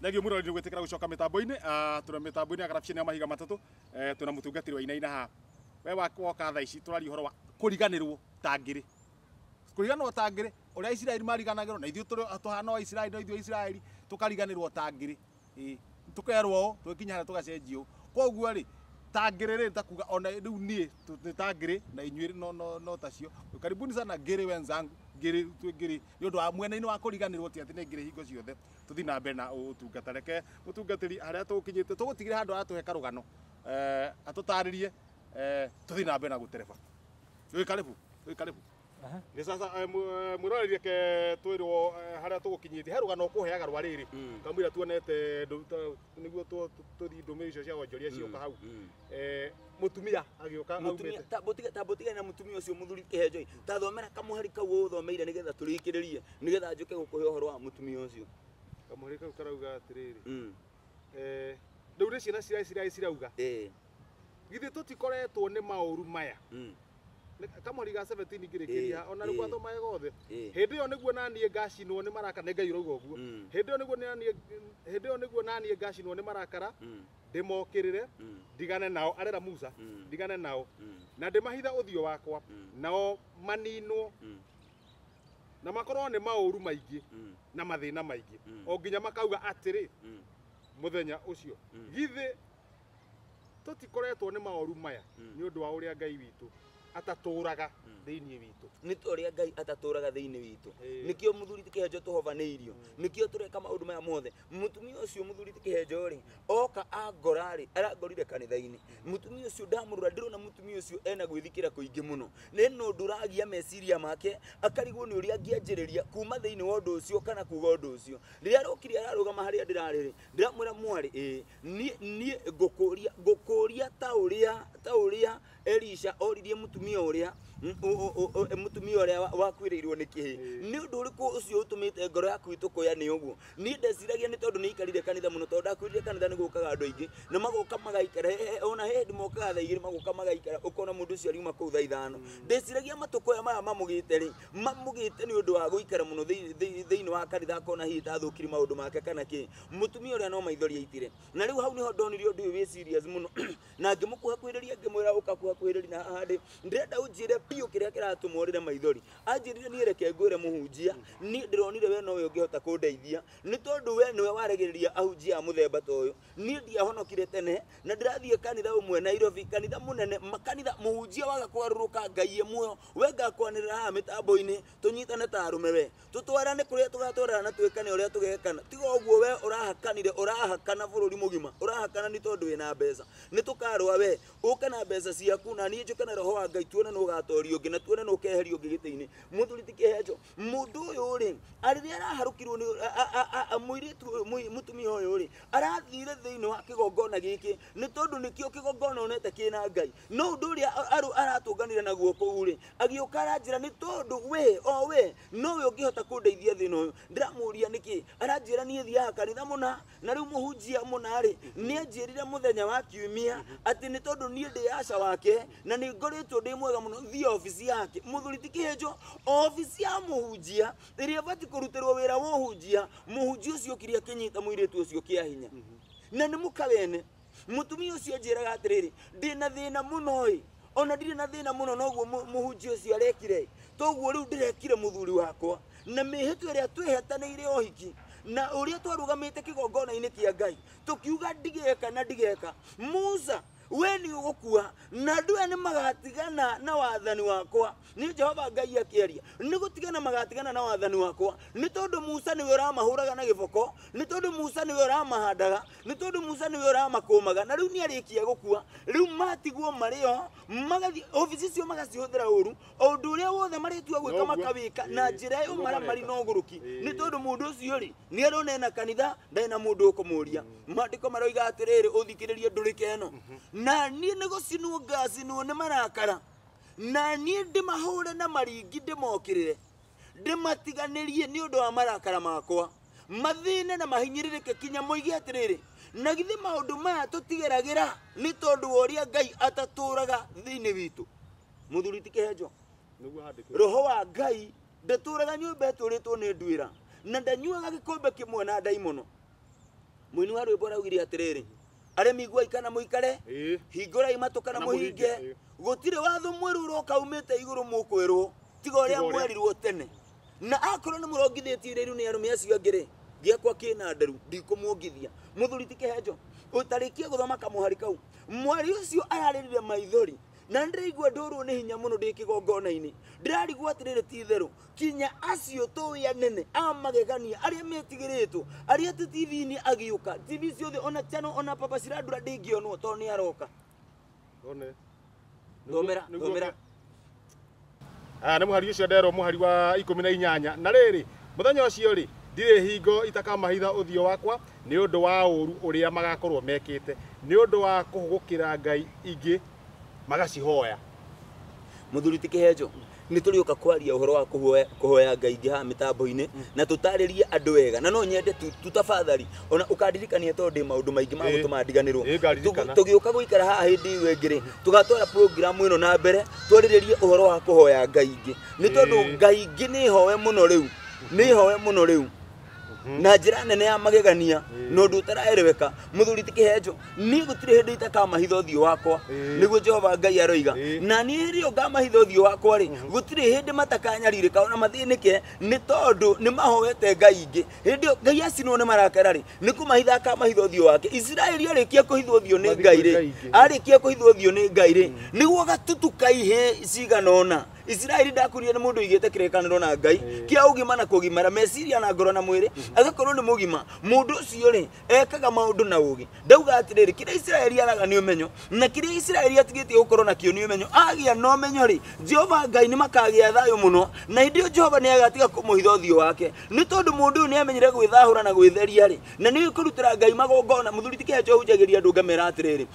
thegio må rori gwä tä kä ra gå coka mä tambo-inä ah, tå na mä tambo-inä agarabicä nä mahiga matatå eh, tå na må tungatiri wa inaina ha we woka tha ici tå raria å horo wa kå riganä rwo ta ngä rä kå riganwo ta ngä rä å rä a aisiraeli mariganagä rwo na ithuä tå hana aisiraeli no ithuä aisiraeli tå kariganä rwo ta ngä rä tå kerwo å twä kinya harä a tå gacenjio koguo rä tangä rä nä kuga ona rä u niä nä tangä na inyu no, no, no tacio karibuni sana ngä wenzangu ngä rä nä å ndå wa mwena-inä wa kå riganä rwo ti atä nä ngä rä hingo ciothe tå thiä na mbere na å tungata reke må tungatä ri harä a tå kinyä te tå gå tigä rä handå he karå gano eh, atå tarä rie eh, tå na mbere na gå tereba wä karä Uh-huh. sasa caca eh, mwä eh, ke twä rwo eh, harä a tå gå kinyä tie he rå gano kå heaga rä rä hmm. kamwira tuonete nä guo tå thi ndå mä icio cia wonjoria hmm. cioka hau må tumia agä å katambå tigani na må tumia å cio må thuri kä henjoi tathomera kamå heri kau å thomeire nä getha tå rä kä rä rie nä getha njå ke gå kå he å horo wa må tumia å cio kamå heri kau karauga atä rä rä rä u nä ciana cirai cirauga githä tå tikoretwo nä maå ru maya hmm kamweri ga 17 ngirikiria eh, ona ni gwathoma eh, gothe hindi eh. yo niguo nanie ngacinwo mm. ni marakara ni ngai uroiga uguo hindi yo niguo nanie hindi yo niguo nanie no ni marakara mm. ndimokirire mm. ndigane nao arera musa ndigane nao na ndimahitha uthio wakwa nao maninwo na makorwo nä maåru maingä na mathä na maingä o nginya makauga atärä må thenya å cio githä tå tikoretwo nä maoru maya nä å ndå wa å rä a ngai witå witå nä witu ni a ngai ataturaga thiini witu nikio muthuri kä hmm. o tå nikio tureka maundu maya mothe mutumia ucio muthuri ti kihenjo o oka angora rä arangorire kanitha-inä tumia å cio ndamå må tumia å cio ena gwä thikä ra kå ingä må no nä no ndå ragia meciria make akarigwo nä å rä a anjä rä ria kuma thä inä wa å ndå å cio kana kuga å ndå å cio rä rä a rokire ararå gama harä a ndä rarä rä ndä ramwä ra mwarä ä niä ngå kå ria ta å rä a elisha oririe mutumia å rä a E mutumia uria wakwirirwo ni å ni undu uriku ucio utumite ngoro yaku itukuya ni uguo ni ndeciragia ni tondu ni ikarire kanitha muno tondu ndakwirire kanitha ni gukaga andu aingi na magoka magaikara ona hindi mokaga thaa igiri magoka magaikara ukona mundu ucio ariuma kuu thaa ithano ndeciragia matukuya maya mamugite ri mamugite ni undu wa guikara muno thiini wa kanitha akona hihi ndathukiri maundu make kana ki mutumia uria no maithori aitire na riu hau niho ndonire undu uyu wi serious muno na ngimukuha kwiriria ngimwira ukakuha kwiriria na handi ndirenda unjire biå kä rä kä ratå maithori anjä rire niä reke ngwä re må hunjia niä ronire we nowe å ngä hota kå ndeithia nä tondå we nä we rä ria ahunjia a må themba ta å yå ndiahonokire tene na ndä kanitha å mwe nairobi kanitha må makanitha må waga kwarå ngai e muoyo we ngakwanä haha mä tambo-inä tå nyitane we tå twarane kå na twä kane å tiga å we å rahakanire å rahakana bå rå ri må na mbeca nä tå we å kana mbeca ciaku na niä njå kana roho wa ngai tuone nä å ori ungi na tuone no keherio ungi gitiini muthuri ti kiheco mundu uyu ri ariria araharukirwo ni muiritu mutumia uyu ri arathire thiini wa kigongona giki ni tondu nikio kigongona onete kina ngai no undu aru aratunganire na guoko ri agiuka aranjira ni tondu we o we no we ungihota kundeithia thina uyu ndiramuria niki aranjira nie thiaga kanitha muna na riu muhunjia muna ri nianjirire muthenya wa kiumia ati ni tondu nie ndi aca wake na ni ngoritwo ndi mwega muno thio ofisi yake muthuri ti kä ofisi ya må hunjia ä rä a bati kå rutä rwo wä ra wa å hunjia må hunjia å cio kä kä nyita må irä tu å cio kä a hinya mhm. na nä må kawene må tumia å cio njä raga atä rä rä ndä na thä na må noä ona ndirä na thä na må noguo må hunjia cio arekire toguo rä u ndä rekire må thuri wakwa na mä hä twa ä rä a twä ohiki na å rä a ini gamä te kä kä a ngai tå kiuga ndigeka na ndigeka musa we ni gukua na andå aya nä magatigana na wathani wakwa nä jehova ngai akĩaria nä gåtigana magatigana na wathani wakwa nä tondå musa nä we å ramahå raga na gä boko nä tondå musa nä we å ramahandaga nä tondå musa nä we å ramakåmaga na rä u nä arä kia gå kua rä u matigwo marä o magathiä obici icio magacihå thä ra å ru o ndå å rä a wothe marä tua gwä ka makawä ka na njä ra ä yo maramari na å gå rå ki nä tondå må ndå å cio rä nä aronena kanitha ndarä na må ndå å kå må ria mandä mm. ko maroiga atä rä rä å thikä rä rie ndå rä keno mm-hmm naniĩ nĩ gũcinwo ngacinwo nä marakara mahå re na maringi rie nä å ndå wa marakara makwa ne na ke kinya rä rä na githĩ maũndũ maya tũtigeragĩra nĩ tondũ wa a ngai inä witå må thuri ti kĩhenjo roho wa ngai rä two nä nduä ra na ndanyuaga gĩkombe kĩmwe na ndaimono mũini wa atä rä rä aremi miguai kana muikare hingurai matu kana muhinge gutire watho mweru uroka umite iguru mukwirwo tiga uria mwerirwo tene na akorwo ni murongithitie riru ni arume acio angiri giakwa kina nderu ndikumwongithia muthuri ti utarikie guthoma kamuhari kau mwari ucio ayarĩrire maithori na ndiraigua ndurwo nä hinya må no ndä kä gongona-inä rarigwo atä rä rä ti therå kinya acio tå anene amagegania arä a metigä rä two arä a tä tv-inä agä å ka tv ciothe ona cano ona papa cirandura ndä ngä onwo to nä aroka nä må hari å cio nderwo må hari wa ikå na inyanya na rä rä må thenya å cio rä ndirä hingo itakamahitha å thiå wakwa nä å ndå wa å ru å rä a magakorwo mekä te nä å ndå wa kå hå gå kä ra ngai ingä magacihoya muthuri ti kihenjo nä tå rä å ka kwaria å horo wa kå hoya ngai haha mä tambo-inä mm. na tå tarä rie andå wega na no nyende tabathari ona å kandirikania tondå ndä maå ndå maingä ma tå mandiganä rwo tå gä å ka gå ikara haha hä ndä ä ngä rä tå gatwara ä no na mbere twarä rä rie å horo wa kå hoya ngai ingä nä tondå ngai ingä nä hoe må no rä u nä mm-hmm. hoe må no rä u na ra nene ya magegania no ndu utaraereweka muthuri ti kihenjo ni gutire hindi itakamahitha thio wakwa guo jehova ngai aroiga na ni rio ngamahitha thio wakwa ri gutire hindi ka ona mathinike ni tondu ni mahoete ngai hä ndä ngai acinwo ni marakara ri ni mahitha akamahitha thio wake kia kå kuhithwo thio ni ngai ri kå hithwo thio ni ngai ri guo gatutuka ihe cigana ona isiraeli ndakurire nä må ndå igä te kä na ngai kia ugima na kugimara gimara meciria na ngoro na mwä rä agakorwo nä må gima må ndå ekaga maundu na ugi gä ndauga atä kira rä kä rä a isiraeli araga nä å na kira rä a isiraeli atigä tie gå korwo nakä o nä menyo ri jehova ngai ni makagia thayo muno na indi jehova ni agatiga kumuhitho thio wake ni tondu må ni amenyire gwithahura na gwitheria ri na ni kurutira ngai magongona muthuri ti kä hunjagä ria ngamera atä rä rä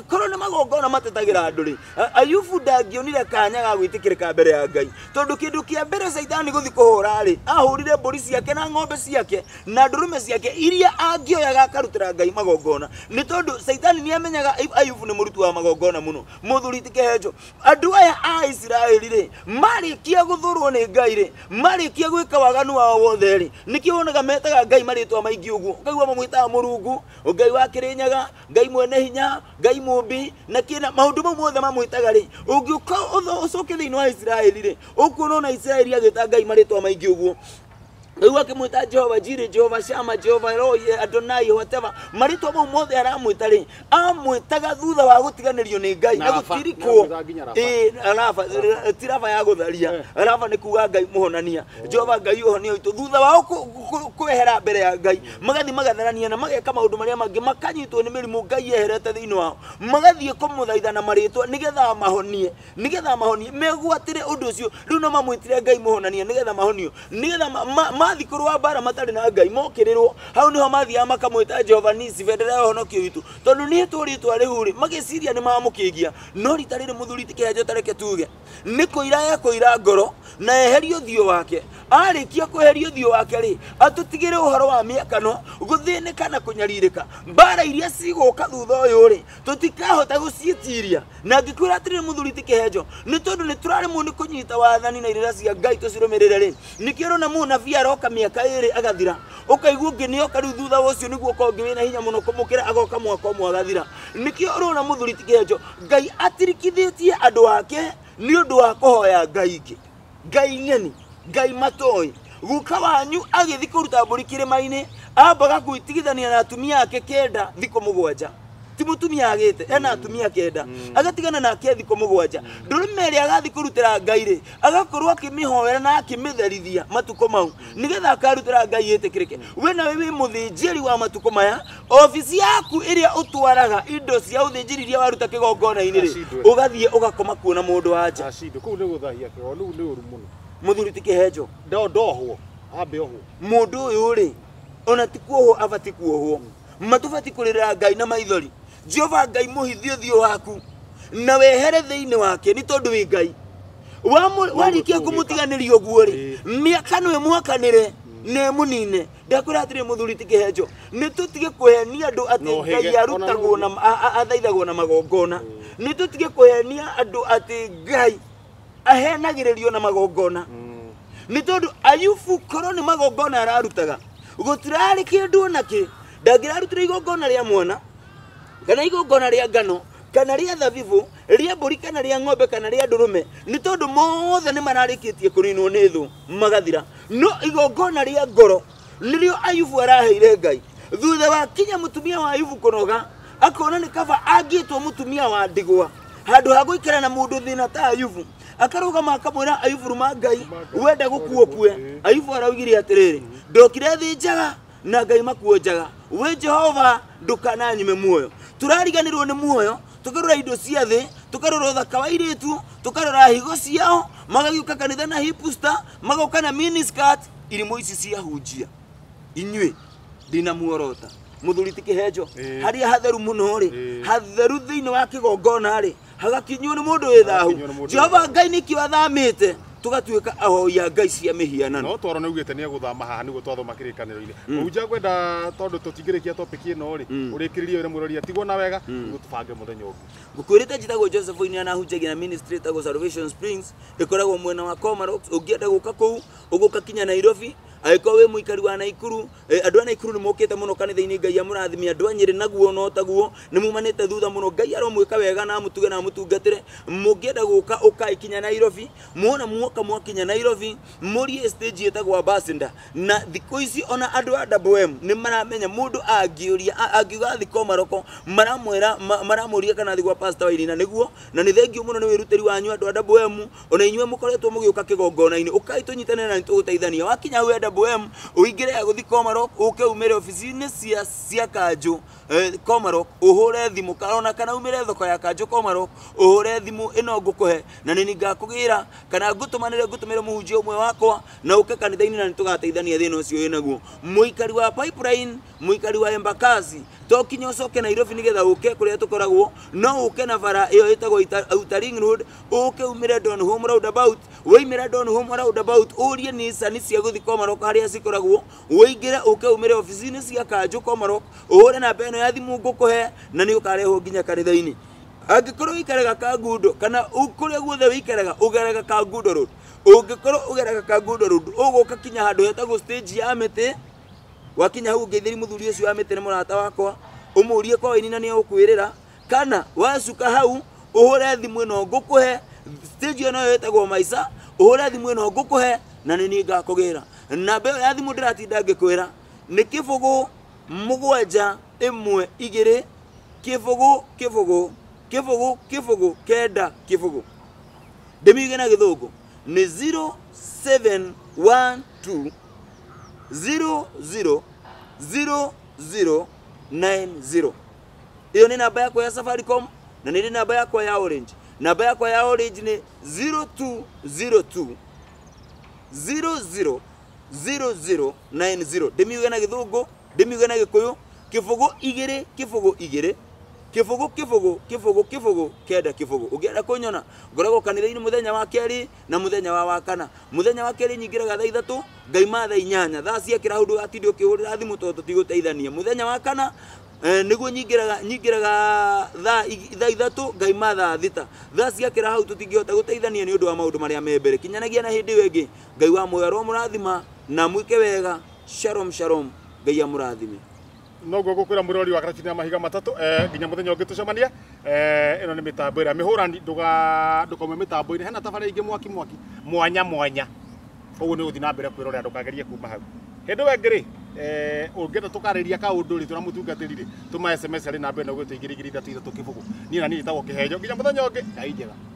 angä magongona matetagira ra ri rä ayubu ndangä onire kanya ga gwä mbere ya ngai tondu kindu kia mbere saitani guthi kuhura ri ahurire mburi ciake na ng'ombe ciake na ndurume ciake iria angioyaga akarutira ngai magongona ni tondu saitani ni amenyaga ayubu ni murutu wa magongona muno muthuri ti kehenjo andu aya a isiraeli ri marikia guthurwo ni ngai ri marikia gwika waganu wao wothe ri nikio wonaga metaga ngai maritwa maingi uguo ngaigua mamwitaga murungu ngai wa kirinyaga ngai mwene hinya ngai mumbi na kina maundu mau mothe mamwitaga ri ungiuka ucoke thiini wa isiraeli rä å na ona isiraeli agä ta ngai marä twa maingä å guo iwe akimwita jehova jiri jehova shama jehova roye adonai whatever maritwa mau mothe aramwita ri amwitaga thutha wa gutiganirio ni ngai na gutirikwo rafa ti rafa ya gutharia arafa ni kuga ngai muhonania jehova ngai uhonia witu thutha wao kwehera mbere ya ngai magathi magatharania na mageka maundu maria mangi makanyitwo ni mirimu ngai eherete thiini wao magathiĩ kũmũthaitha na marĩtwa nĩgetha mahonie nĩgetha mahonie megwatĩre ũndũ ũcio rĩu no mamwĩtire ngai mũhonania nĩgetha mahonio nĩgetha mathikå bara matarä na ngai mokä rä rwo hau nä ho mathiaga makamwä jehova nisi bendera ya honokio witå tondå nä twå rä rä u rä magä ciria nä mamå kä gia no rita rä rä må thuri tä kä tuge nä kå ira ekå ira ngoro na eheri å thiå wake arikia kuherio thiu wake ri atutigire uhoro wa miakano guthinika na kunyaririka mbara iria ciguka thutha uyu ri tutikahota guciitiria na ngikura atiriri muthuri ti kihenjo ni tondu ni turaremwo ni kunyita wathani na irira cia ngai tucirumirire ri nikio rona munabii aroka miaka iri agathira ukaigua nginioka riu thutha ucio niguo kongi wina hinya muno kumukira agoka mwaka umwe agathira nikio rona muthuri ti kihenjo ngai atirikithitie andu ake ni undu wa kuhoya ngai ingi ngai ng'eni ngai matoi guka wanyu agĩthiĩ kũruta mbũri kĩrĩma-inĩ ambaga gwĩtigithania na atumia ake kenda thiko mugwanja ti mutumia agite ena atumia kenda mm. agatigana nake thikũ mũgwanja mm. ndũrũme ĩrĩa agathiĩ kũrutĩra ngai rĩ agakorwo akĩmĩhoera na akĩmĩtherithia matuko mau mm. nĩgetha akarutĩra ngai ĩtĩkĩrĩke we na wĩ muthinjiri wa matuko maya ofisi yaku ĩrĩa utwaraga indo cia uthinjiriria waruta kigongona-ini ri ugathie ugakoma kuona mũndũ wa nja kũu nĩ gũthahia kĩgo ni uru muno muthuri ti kihenjo ndo ndohwo ambe ohwo mundu uyu ri ona ti kuohwo abati kuohwo matubati kurira ngai na maithori jehova ngai muhithi uthiu waku na wehere thiini wake ni tondu wi ngai warikia kumutiganiria uguo ri miaka no imwakanire nä må nine ndakwä ra atä rä må thuri ti kä henjo nä tå tige kå henia andå atä ngai arutagwo athaithagwo na magongona nä tå tige kå henia andå atä ngai ahenagĩrĩrio na magongona mm. nĩ tondũ ayubu korwo nĩ magongona ararutaga gũtirarĩ kĩndũ ona kĩ ndangĩrarutire igongona rĩa mwana kana igongona rĩa ngano kana rĩa thabibũ rĩa mbũri kana rĩa ng'ombe kana rĩa ndũrũme nĩ tondũ mothe nĩ mararĩkĩtie kũninwo nĩ thũ magathira no igongona rĩa ngoro nĩrĩo ayubu araheire ngai thutha wa kinya mutumia wa ayubu kũnoga akona nĩ kaba angĩtwo mutumia wa ndigwa handũ ha gũikara na mũndũ thĩna ta ayubu akarugama akamwira ayubu ruma ngai wenda gukuopue ayubu araugire atiriri ndokire thi njega na ngai makuo we wi jehova ndukananyime muoyo turariganirwo ni muoyo tukarora indo cia thi tukarora uthaka wa iritu tukarora higo ciao magagiuka kanitha na hipusta magoka na miniskat irimo ici ciahunjia inyuĩ ndina muorota muthuri ti kihenjo haria hatheru muno ri hatheru thiini wa kigongona ri hagakinyuo nä må ndå wä thahu jehova ngai nä kä athamä te tugatuika ahoia ngai cia mihianano no ni ugite ni guthama haha niguo makirikanero kirikaniroini mm. uja ngwenda tondu tutingirikia topic ino ri urikiririe mm. ure murori atigwo na wega mm. niguo tubange muthenya ungi joseph njitagwo ana anahunjagia na ministry ĩtagwo salvation springs ikoragwo mwena wa comarox ungienda guka kuu uguka kinya nairobi angĩkorwo wĩ mũikari wa naikuru eh, andũ a naikuru nĩ mokĩte mũno kanitha-inĩ ngai amũrathimia andũ a nyĩrĩ naguo no taguo nĩ mumanĩte thutha mũno ngai aromwĩka wega na amũtuge na amũtungatĩre mũngĩenda gũka ũkaikinya nairobi muona muoka mwakinya nairobi mũrie stage ĩtagwo ambassador na thikũ ici ona andũ a wm nĩ maramenya mũndũ angĩũria angiuga thiko maroko maramwĩra maramũria kana thigwa pasta wa irina nĩguo na nĩ thengio mũno nĩ wĩrutĩri wanyu andũ a wm ona inyuĩ mũkoretwo mũgĩũka kĩgongona-inĩ ũkai tũnyitanĩre na nĩ tũgũteithania wakinya hau boem uingire guthi komarok uke umire ofisini cia cia kanju eh, komarok uhure thimu karona kana umire thoko ya kanju komarok uhure thimu ino ngukuhe na nini ngakugira kana ngutumanire ngutumire muhunjia umwe wakwa na uke kanithaini na nitugateithania thina ucio winaguo muikari wa pipeline muikari wa embakasi to kinya ucoke nairobi nigetha uke kuria tukoragwo no uke na bara iyo itagwo outer ring road uke umire donholm roundabout woimira donholm roundabout urie nisani cia guthi komarok haria cikoragwo uingire uke umire oficini cia kanjũ komarok uhure na beno ya thimũ ngũkũhe na nĩ ũkarehwo nginya kanitha-inĩ angĩkorwo wĩikaraga kangundo kana kũrĩa guothe wĩikaraga ũgeraga kangundo road ũngĩkorwo ũgeraga kangundo road ũgũka kinya handũ hetagwo stage ya mĩtĩ wakinya hau ngeithiri muthuri ucio wa ni murata wakwa umurie kwa waini na ni ukwirira kana wacuka hau uhure thimu ino ngukuhe stage ino yetagwo maica uhure thimu ino ngukuhe na ni ni ngakugira na be ya thimũ ndĩratinda ngĩkwĩra nĩ kĩbũgũ mũgwanja ĩmwe igĩrĩ kĩbũgũ kĩbũgũ kĩbũgũ kĩbũgũ kenda kĩbũgũ ndĩmĩige na githungu ni 0712 000090. Hiyo ni namba yako ya Safaricom na nili namba yako ya Orange. Namba yako ya Orange ni 0202 000090. Ndimiuge na Githungu, ndimiuge na Gikuyu, kibugu igiri, kibugu igiri kibugu kibugu kibugu kibugu kenda kibugu ugienda kunyona ngoragwo kanitha-ini muthenya wa keri na muthenya wa wakana muthenya wa keri nyingiraga thaa ithatu ngaima thaa inyanya thaa kira hundu gatindi ukihurira thimu to tutigoteithania muthenya wa kana eh, niguo nyingiraga nyingiraga thaa ithatu ngaima thaa thita thaa ciakira hau tutingihota guteithania ni undu wa maundu maria me mbere kinyanagia na hindi wengi ngai wa mwerwo murathima na mwike wega shalom shalom ngai amurathime noguo gukwira murori wa karachini ya mahiga matatu eh ginya muthenyo ungi tucemania eh ino ni mitambo ira mihurani nduga ndukome mitambo ira hena tabara ingi mwaki mwaki mwanya mwanya ogu ni uthi na mbere kwirora kagerie kuma hau hindi wengi ri ungienda eh, tukariria kaundu ri tuna mutungatiri ri tuma sms ari na mbere na gwitwa igirigiri ithatu ithatu kibugu ni na ni itagwo kihenyo ginya muthenyo ngi ngai njega